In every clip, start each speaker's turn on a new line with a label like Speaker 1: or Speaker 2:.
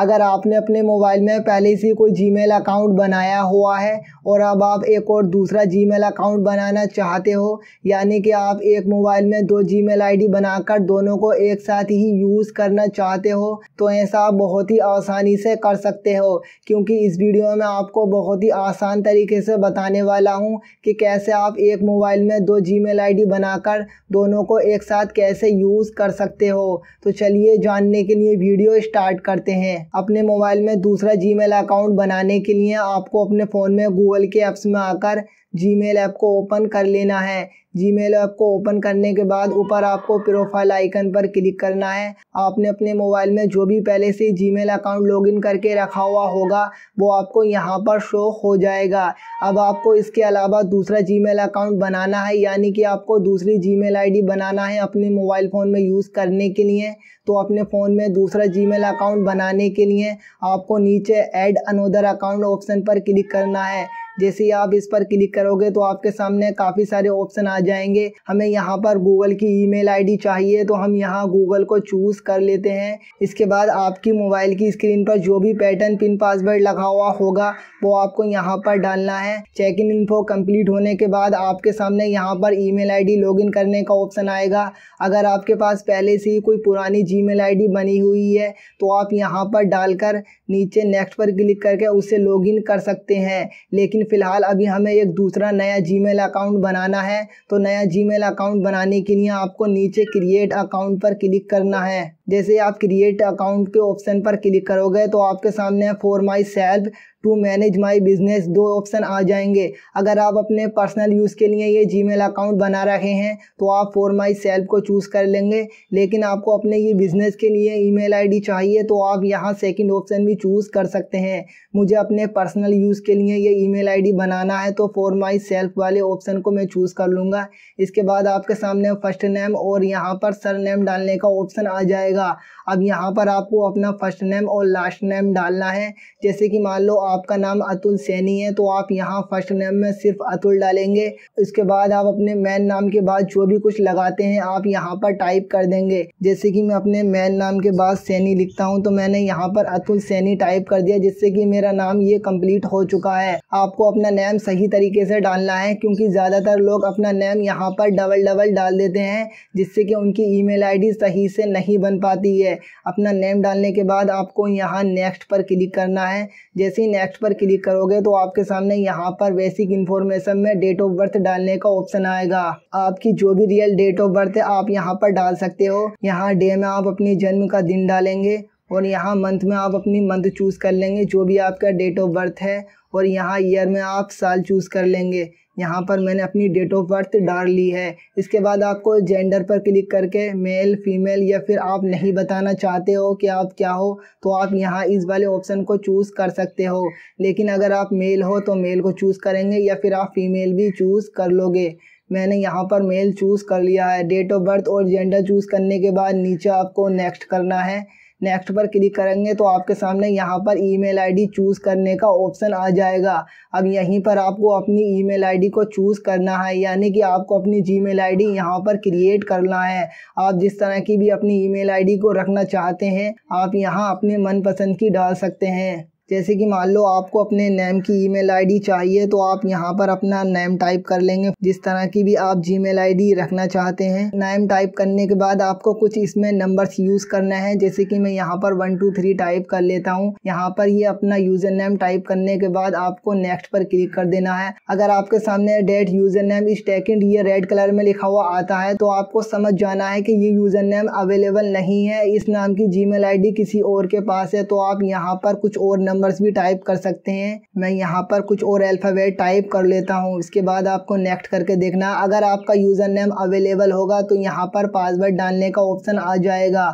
Speaker 1: अगर आपने अपने मोबाइल में पहले से कोई जीमेल अकाउंट बनाया हुआ है और अब आप एक और दूसरा जीमेल अकाउंट बनाना चाहते हो यानी कि आप एक मोबाइल में दो जीमेल आईडी बनाकर दोनों को एक साथ ही यूज़ करना चाहते हो तो ऐसा आप बहुत ही आसानी से कर सकते हो क्योंकि इस वीडियो में आपको बहुत ही आसान तरीके से बताने वाला हूँ कि कैसे आप एक मोबाइल में दो जी मेल बनाकर दोनों को एक साथ कैसे यूज़ कर सकते हो तो चलिए जानने के लिए वीडियो स्टार्ट करते हैं अपने मोबाइल में दूसरा जीमेल अकाउंट बनाने के लिए आपको अपने फ़ोन में गूगल के ऐप्स में आकर जी मेल ऐप को ओपन कर लेना है जी मेल ऐप को ओपन करने के बाद ऊपर आपको प्रोफाइल आइकन पर क्लिक करना है आपने अपने मोबाइल में जो भी पहले से जी मेल अकाउंट लॉगिन करके रखा हुआ होगा वो आपको यहाँ पर शो हो जाएगा अब आपको इसके अलावा दूसरा जी मेल अकाउंट बनाना है यानी कि आपको दूसरी जी मेल आई डी बनाना है अपने मोबाइल फ़ोन में यूज़ करने के लिए तो अपने फ़ोन में दूसरा जी मेल अकाउंट बनाने के लिए आपको नीचे एड अनोदर अकाउंट ऑप्शन पर क्लिक करना है जैसे ही आप इस पर क्लिक करोगे तो आपके सामने काफ़ी सारे ऑप्शन आ जाएंगे हमें यहाँ पर गूगल की ईमेल आईडी चाहिए तो हम यहाँ गूगल को चूज़ कर लेते हैं इसके बाद आपकी मोबाइल की स्क्रीन पर जो भी पैटर्न पिन पासवर्ड लगा हुआ होगा वो आपको यहाँ पर डालना है चेक इन इन्फो कम्प्लीट होने के बाद आपके सामने यहाँ पर ई मेल आई करने का ऑप्शन आएगा अगर आपके पास पहले से ही कोई पुरानी जी मेल बनी हुई है तो आप यहाँ पर डालकर नीचे नेक्स्ट पर क्लिक करके उसे लॉगिन कर सकते हैं लेकिन फ़िलहाल अभी हमें एक दूसरा नया जीमेल अकाउंट बनाना है तो नया जीमेल अकाउंट बनाने के लिए आपको नीचे क्रिएट अकाउंट पर क्लिक करना है जैसे आप क्रिएट अकाउंट के ऑप्शन पर क्लिक करोगे तो आपके सामने for myself to manage my business दो ऑप्शन आ जाएंगे अगर आप अपने पर्सनल यूज़ के लिए ये जीमेल अकाउंट बना रहे हैं तो आप फॉर माई सेल्फ को चूज़ कर लेंगे लेकिन आपको अपने ये बिजनेस के लिए ईमेल आईडी चाहिए तो आप यहाँ सेकंड ऑप्शन भी चूज़ कर सकते हैं मुझे अपने पर्सनल यूज़ के लिए ये आई डी बनाना है तो फॉर माई सेल्फ वाले ऑप्शन को मैं चूज़ कर लूँगा इसके बाद आपके सामने फर्स्ट नेम और यहाँ पर सर नेम डालने का ऑप्शन आ जाएगा जाएगा अब यहाँ पर आपको अपना फर्स्ट नेम और लास्ट नेम डालना है जैसे कि मान लो आपका नाम अतुल सैनी है तो आप यहाँ फर्स्ट नेम में सिर्फ अतुल डालेंगे इसके बाद आप अपने मैन नाम के बाद जो भी कुछ लगाते हैं आप यहाँ पर टाइप कर देंगे जैसे कि मैं अपने मैन नाम के बाद सैनी लिखता हूँ तो मैंने यहाँ पर अतुल सैनी टाइप कर दिया जिससे कि मेरा नाम ये कम्प्लीट हो चुका है आपको अपना नेम सही तरीके से डालना है क्योंकि ज़्यादातर लोग अपना नेम यहाँ पर डबल डबल डाल देते हैं जिससे कि उनकी ईमेल आईडी सही से नहीं बन पाती है अपना नेम डालने के बाद आपको यहाँ नेक्स्ट पर क्लिक करना है जैसे ही नेक्स्ट पर क्लिक करोगे तो आपके सामने यहाँ पर बेसिक इन्फॉर्मेशन में डेट ऑफ बर्थ डालने का ऑप्शन आएगा आपकी जो भी रियल डेट ऑफ बर्थ है आप यहाँ पर डाल सकते हो यहाँ डे में आप अपने जन्म का दिन डालेंगे और यहाँ मंथ में आप अपनी मंथ चूज़ कर लेंगे जो भी आपका डेट ऑफ बर्थ है और यहाँ ईयर में आप साल चूज़ कर लेंगे यहाँ पर मैंने अपनी डेट ऑफ बर्थ डाल ली है इसके बाद आपको जेंडर पर क्लिक करके मेल फीमेल या फिर आप नहीं बताना चाहते हो कि आप क्या हो तो आप यहाँ इस वाले ऑप्शन को चूज़ कर सकते हो लेकिन अगर आप मेल हो तो मेल को चूज़ करेंगे या फिर आप फीमेल भी चूज़ कर लोगे मैंने यहाँ पर मेल चूज़ कर लिया है डेट ऑफ बर्थ और जेंडर चूज़ करने के बाद नीचे आपको नेक्स्ट करना है नेक्स्ट पर क्लिक करेंगे तो आपके सामने यहाँ पर ईमेल आईडी चूज़ करने का ऑप्शन आ जाएगा अब यहीं पर आपको अपनी ईमेल आईडी को चूज़ करना है यानी कि आपको अपनी जीमेल आईडी यहाँ पर क्रिएट करना है आप जिस तरह की भी अपनी ईमेल आईडी को रखना चाहते हैं आप यहाँ अपने मनपसंद की डाल सकते हैं जैसे कि मान लो आपको अपने नेम की ईमेल आईडी चाहिए तो आप यहाँ पर अपना नेम टाइप कर लेंगे जिस तरह की भी आप जीमेल आईडी रखना चाहते हैं नेम टाइप करने के बाद आपको कुछ इसमें नंबर्स यूज़ करना है जैसे कि मैं यहाँ पर वन टू थ्री टाइप कर लेता हूँ यहाँ पर ये अपना यूज़र नेम टाइप करने के बाद आपको नेक्स्ट पर क्लिक कर देना है अगर आपके सामने डेट यूज़र नेम इस टेकेंड ये रेड कलर में लिखा हुआ आता है तो आपको समझ जाना है कि ये यूज़र नेम अवेलेबल नहीं है इस नाम की जी मेल किसी और के पास है तो आप यहाँ पर कुछ और नंबर नंबर्स भी टाइप कर सकते हैं मैं यहाँ पर कुछ और अल्फ़ाबेट टाइप कर लेता हूँ इसके बाद आपको नेक्स्ट करके देखना अगर आपका यूज़र नेम अवेलेबल होगा तो यहाँ पर पासवर्ड डालने का ऑप्शन आ जाएगा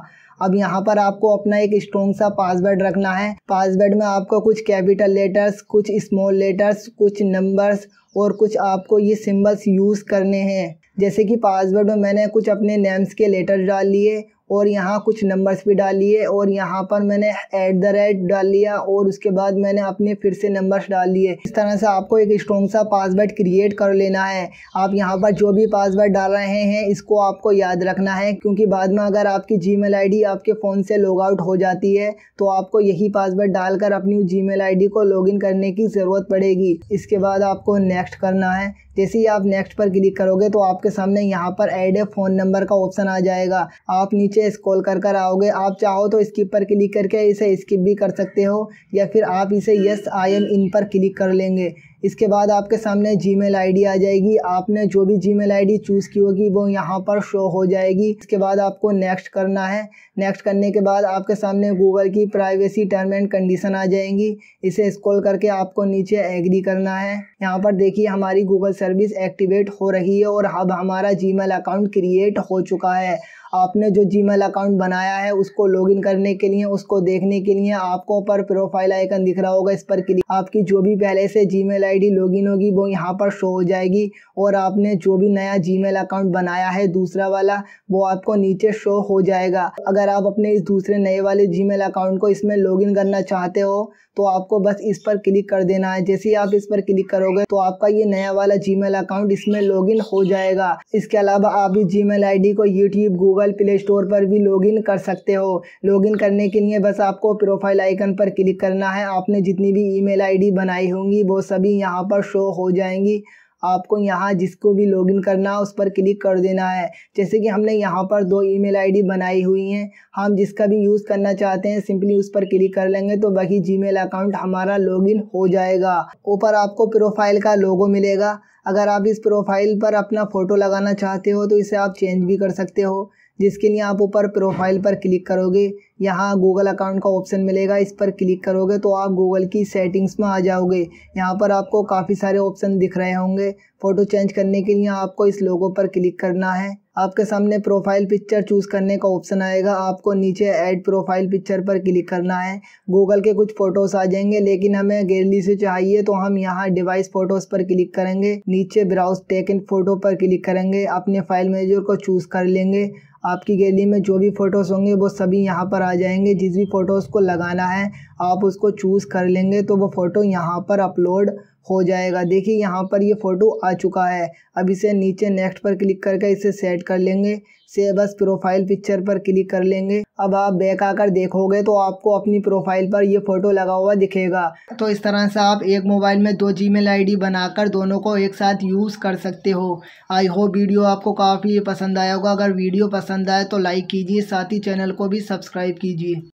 Speaker 1: अब यहाँ पर आपको अपना एक स्ट्रॉन्ग सा पासवर्ड रखना है पासवर्ड में आपको कुछ कैपिटल लेटर्स कुछ स्मॉल लेटर्स कुछ नंबर्स और कुछ आपको ये सिंबल्स यूज़ करने हैं जैसे कि पासवर्ड में मैंने कुछ अपने नेम्स के लेटर डाल लिए और यहाँ कुछ नंबर्स भी डाल लिए और यहाँ पर मैंने ऐट द रेट डाल लिया और उसके बाद मैंने अपने फिर से नंबर्स डाल लिए इस तरह से आपको एक स्ट्रॉन्ग सा पासवर्ड क्रिएट कर लेना है आप यहाँ पर जो भी पासवर्ड डाल रहे हैं इसको आपको याद रखना है क्योंकि बाद में अगर आपकी जी मेल आपके फ़ोन से लॉग आउट हो जाती है तो आपको यही पासवर्ड डालकर अपनी जी मेल को लॉगिन करने की ज़रूरत पड़ेगी इसके बाद आपको नेक्स्ट करना है जैसे ही आप नेक्स्ट पर क्लिक करोगे तो आपके सामने यहाँ पर एड ए फ़ोन नंबर का ऑप्शन आ जाएगा आप नीचे स्क्रॉल कर कर आओगे आप चाहो तो स्किप पर क्लिक करके इसे स्किप भी कर सकते हो या फिर आप इसे यस आई एम इन पर क्लिक कर लेंगे इसके बाद आपके सामने जी मेल आ जाएगी आपने जो भी जी मेल चूज़ की होगी वो यहाँ पर शो हो जाएगी इसके बाद आपको नेक्स्ट करना है नेक्स्ट करने के बाद आपके सामने गूगल की प्राइवेसी टर्म एंड कंडीशन आ जाएंगी इसे स्क्रॉल करके आपको नीचे एग्री करना है यहाँ पर देखिए हमारी गूगल सर्विस एक्टिवेट हो रही है और अब हमारा जी अकाउंट क्रिएट हो चुका है आपने जो जी अकाउंट बनाया है उसको लॉगिन करने के लिए उसको देखने के लिए आपको ऊपर प्रोफाइल आइकन दिख रहा होगा इस पर क्लिक आपकी जो भी पहले से जी मेल लॉगिन होगी वो यहाँ पर शो हो जाएगी और आपने जो भी नया जी अकाउंट बनाया है दूसरा वाला वो आपको नीचे शो हो जाएगा अगर आप अपने इस दूसरे नए वाले जी अकाउंट को इसमें लॉगिन करना चाहते हो तो आपको बस इस पर क्लिक कर देना है जैसे ही आप इस पर क्लिक करोगे तो आपका ये नया वाला जी अकाउंट इसमें लॉगिन हो जाएगा इसके अलावा आप इस जी मेल को YouTube Google Google play store पर भी लॉगिन कर सकते हो लॉगिन करने के लिए बस आपको प्रोफाइल आइकन पर क्लिक करना है आपने जितनी भी ईमेल आईडी बनाई होंगी वो सभी यहाँ पर शो हो जाएंगी आपको यहाँ जिसको भी लॉगिन करना है उस पर क्लिक कर देना है जैसे कि हमने यहाँ पर दो ईमेल आईडी बनाई हुई हैं हम जिसका भी यूज़ करना चाहते हैं सिंपली उस पर क्लिक कर लेंगे तो बाकी जीमेल अकाउंट हमारा लॉगिन हो जाएगा ऊपर आपको प्रोफाइल का लोगो मिलेगा अगर आप इस प्रोफाइल पर अपना फ़ोटो लगाना चाहते हो तो इसे आप चेंज भी कर सकते हो जिसके लिए आप ऊपर प्रोफाइल पर क्लिक करोगे यहाँ गूगल अकाउंट का ऑप्शन मिलेगा इस पर क्लिक करोगे तो आप गूगल की सेटिंग्स में आ जाओगे यहाँ पर आपको काफ़ी सारे ऑप्शन दिख रहे होंगे फ़ोटो चेंज करने के लिए आपको इस लोगो पर क्लिक करना है आपके सामने प्रोफाइल पिक्चर चूज़ करने का ऑप्शन आएगा आपको नीचे ऐड प्रोफाइल पिक्चर पर क्लिक करना है गूगल के कुछ फ़ोटोज़ आ जाएंगे लेकिन हमें गैलरी से चाहिए तो हम यहाँ डिवाइस फ़ोटोज़ पर क्लिक करेंगे नीचे ब्राउज टेकन फ़ोटो पर क्लिक करेंगे अपने फाइल मैनेजर को चूज़ कर लेंगे आपकी गैली में जो भी फ़ोटोज़ होंगे वो सभी यहाँ पर आ जाएंगे जिस भी फ़ोटोज़ को लगाना है आप उसको चूज़ कर लेंगे तो वो फ़ोटो यहाँ पर अपलोड हो जाएगा देखिए यहाँ पर ये फ़ोटो आ चुका है अब इसे नीचे नेक्स्ट पर क्लिक करके इसे सेट कर लेंगे से बस प्रोफाइल पिक्चर पर क्लिक कर लेंगे अब आप बैक आकर देखोगे तो आपको अपनी प्रोफाइल पर यह फ़ोटो लगा हुआ दिखेगा तो इस तरह से आप एक मोबाइल में दो जी मेल बनाकर दोनों को एक साथ यूज़ कर सकते हो आई होप वीडियो आपको काफ़ी पसंद आया होगा अगर वीडियो पसंद आए तो लाइक कीजिए साथ ही चैनल को भी सब्सक्राइब कीजिए